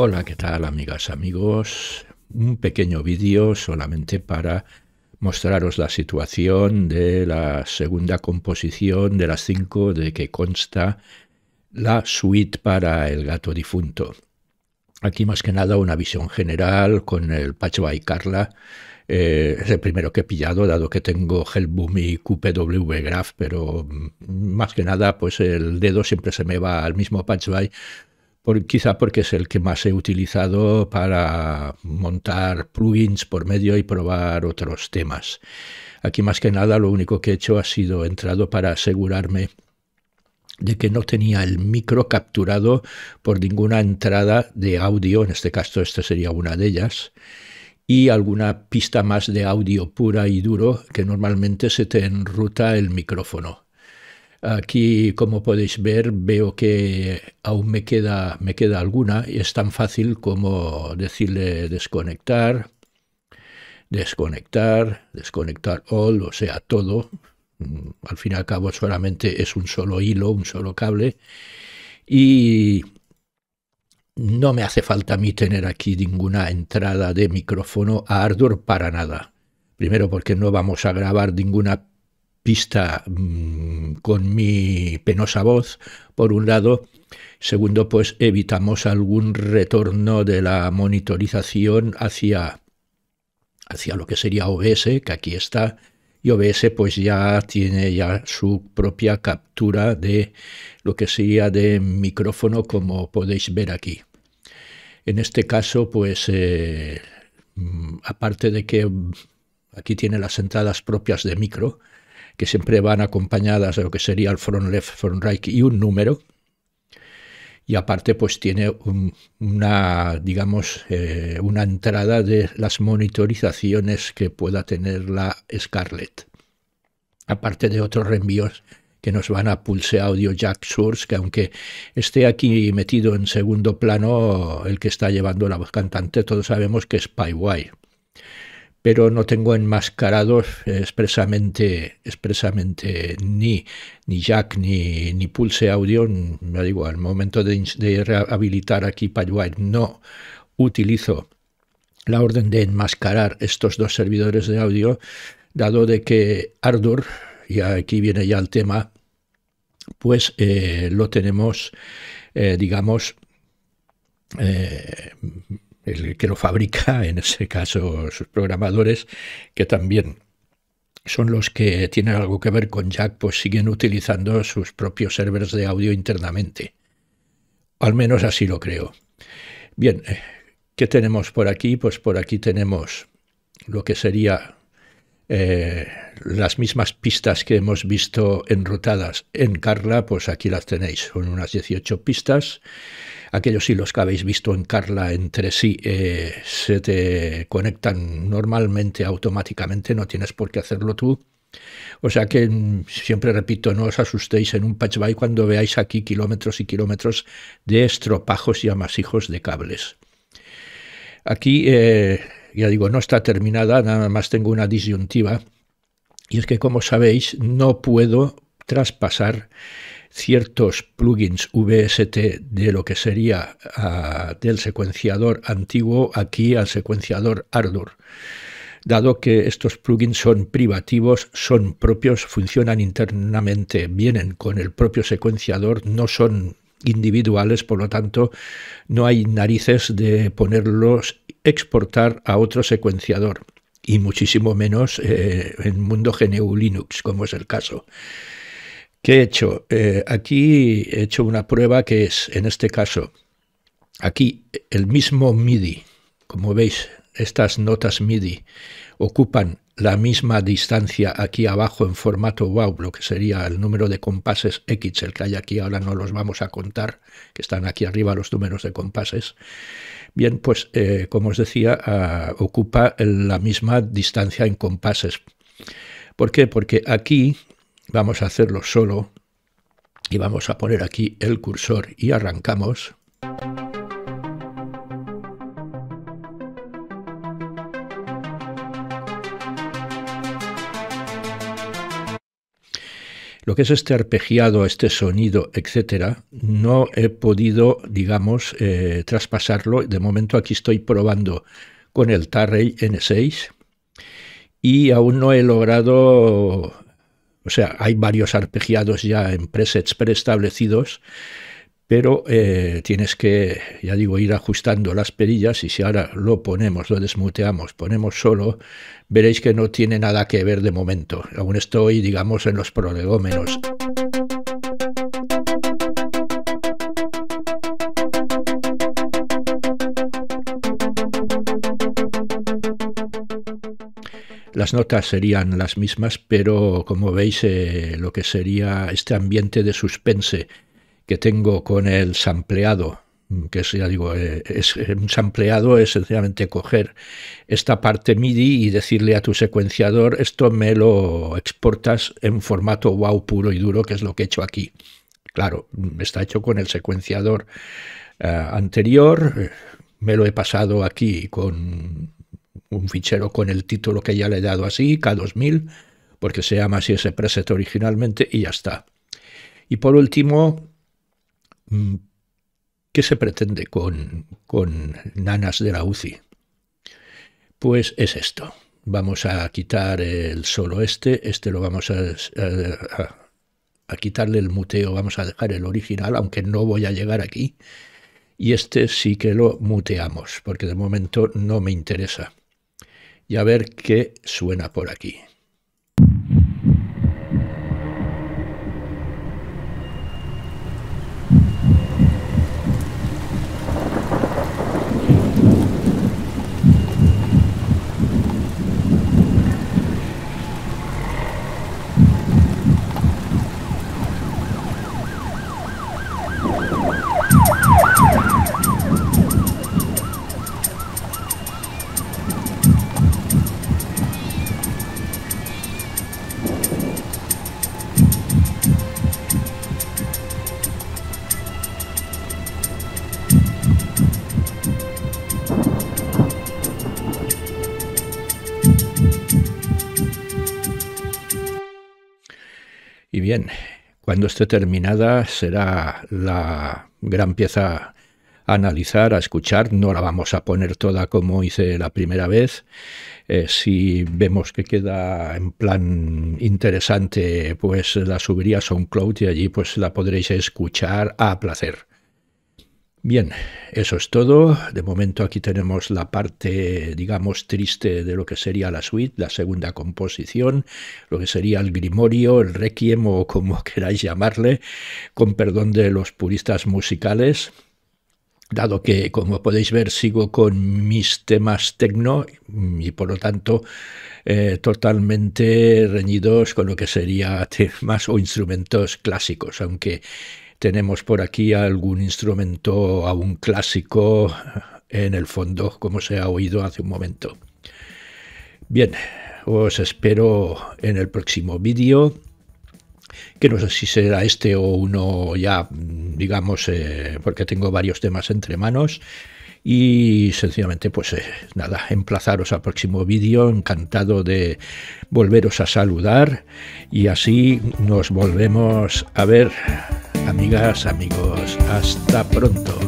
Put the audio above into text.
Hola, ¿qué tal amigas, amigos? Un pequeño vídeo solamente para mostraros la situación de la segunda composición de las cinco de que consta la suite para el gato difunto. Aquí más que nada una visión general con el Patch by Carla. Eh, es el primero que he pillado, dado que tengo Hellboom y QPW Graph, pero mm, más que nada pues el dedo siempre se me va al mismo Patch by quizá porque es el que más he utilizado para montar plugins por medio y probar otros temas. Aquí más que nada lo único que he hecho ha sido entrado para asegurarme de que no tenía el micro capturado por ninguna entrada de audio, en este caso esta sería una de ellas, y alguna pista más de audio pura y duro que normalmente se te enruta el micrófono. Aquí, como podéis ver, veo que aún me queda, me queda alguna es tan fácil como decirle desconectar, desconectar, desconectar all, o sea, todo. Mm, al fin y al cabo solamente es un solo hilo, un solo cable. Y no me hace falta a mí tener aquí ninguna entrada de micrófono a hardware para nada. Primero porque no vamos a grabar ninguna vista mm, con mi penosa voz, por un lado, Segundo, pues evitamos algún retorno de la monitorización hacia, hacia lo que sería OBS, que aquí está. Y OBS pues ya tiene ya su propia captura de lo que sería de micrófono, como podéis ver aquí. En este caso, pues eh, mm, aparte de que aquí tiene las entradas propias de micro, que siempre van acompañadas de lo que sería el front left, front right y un número. Y aparte, pues tiene una, digamos, eh, una entrada de las monitorizaciones que pueda tener la Scarlett. Aparte de otros reenvíos que nos van a Pulse Audio Jack Source, que aunque esté aquí metido en segundo plano, el que está llevando la voz cantante, todos sabemos que es PyWire pero no tengo enmascarados expresamente, expresamente ni, ni jack ni, ni pulse audio. Me digo, al momento de, rehabilitar aquí PyWire no utilizo la orden de enmascarar estos dos servidores de audio, dado de que Ardour, y aquí viene ya el tema, pues eh, lo tenemos, eh, digamos, eh, el que lo fabrica, en ese caso sus programadores, que también son los que tienen algo que ver con Jack, pues siguen utilizando sus propios servers de audio internamente. Al menos así lo creo. Bien, eh, ¿qué tenemos por aquí? Pues por aquí tenemos lo que sería eh, las mismas pistas que hemos visto enrutadas en Carla, pues aquí las tenéis. Son unas 18 pistas aquellos hilos que habéis visto en Carla entre sí eh, se te conectan normalmente, automáticamente, no tienes por qué hacerlo tú. O sea que mm, siempre repito, no os asustéis en un patch by cuando veáis aquí kilómetros y kilómetros de estropajos y amasijos de cables. Aquí, eh, ya digo, no está terminada, nada más tengo una disyuntiva. Y es que, como sabéis, no puedo traspasar ciertos plugins VST de lo que sería ah, del secuenciador antiguo aquí al secuenciador Ardour. Dado que estos plugins son privativos, son propios, funcionan internamente, vienen con el propio secuenciador, no son individuales, por lo tanto no hay narices de ponerlos, exportar a otro secuenciador y muchísimo menos eh, en mundo GNU Linux, como es el caso. ¿Qué he hecho? Eh, aquí he hecho una prueba que es, en este caso, aquí el mismo MIDI. Como veis, estas notas MIDI ocupan la misma distancia aquí abajo en formato wow, lo que sería el número de compases X, el que hay aquí, ahora no los vamos a contar, que están aquí arriba los números de compases. Bien, pues eh, como os decía, ah, ocupa la misma distancia en compases. ¿Por qué? Porque aquí Vamos a hacerlo solo y vamos a poner aquí el cursor y arrancamos. Lo que es este arpegiado, este sonido, etcétera, no he podido, digamos, eh, traspasarlo. De momento aquí estoy probando con el Tarrey N6 y aún no he logrado o sea, hay varios arpegiados ya en presets preestablecidos, pero eh, tienes que, ya digo, ir ajustando las perillas y si ahora lo ponemos, lo desmuteamos, ponemos solo, veréis que no tiene nada que ver de momento. Aún estoy, digamos, en los prolegómenos. Las notas serían las mismas, pero como veis eh, lo que sería este ambiente de suspense que tengo con el sampleado, que es, ya digo, eh, es, eh, un sampleado es sencillamente coger esta parte MIDI y decirle a tu secuenciador esto me lo exportas en formato wow puro y duro, que es lo que he hecho aquí. Claro, está hecho con el secuenciador anterior, me lo he pasado aquí con un fichero con el título que ya le he dado así, K2000, porque se llama así ese preset originalmente y ya está. Y por último, mm, ¿qué se pretende con, nanas de la UCI? Pues es esto. Vamos a quitar el solo este, este lo vamos a, a, a quitarle el muteo, vamos a dejar el original, aunque no voy a llegar aquí. Y este sí que lo muteamos, porque de momento no me interesa y a ver qué suena por aquí. Y bien, cuando esté terminada será la gran pieza a analizar, a escuchar. No la vamos a poner toda como hice la primera vez. Eh, si vemos que queda en plan interesante, pues la subiría a SoundCloud y allí pues la podréis escuchar a placer. Bien, eso es todo. De momento aquí tenemos la parte, digamos, triste de lo que sería la suite, la segunda composición, lo que sería el grimorio, el requiem o como queráis llamarle, con perdón de los puristas musicales. Dado que, como podéis ver, sigo con mis temas tecno y por lo tanto eh, totalmente reñidos con lo que sería temas o instrumentos clásicos, aunque tenemos por aquí algún instrumento aún clásico en el fondo, como se ha oído hace un momento. Bien, os espero en el próximo vídeo que no sé si será este o uno ya, digamos, eh, porque tengo varios temas entre manos. Y sencillamente, pues eh, nada, emplazaros al próximo vídeo, encantado de volveros a saludar y así nos volvemos a ver amigas, amigos, hasta pronto.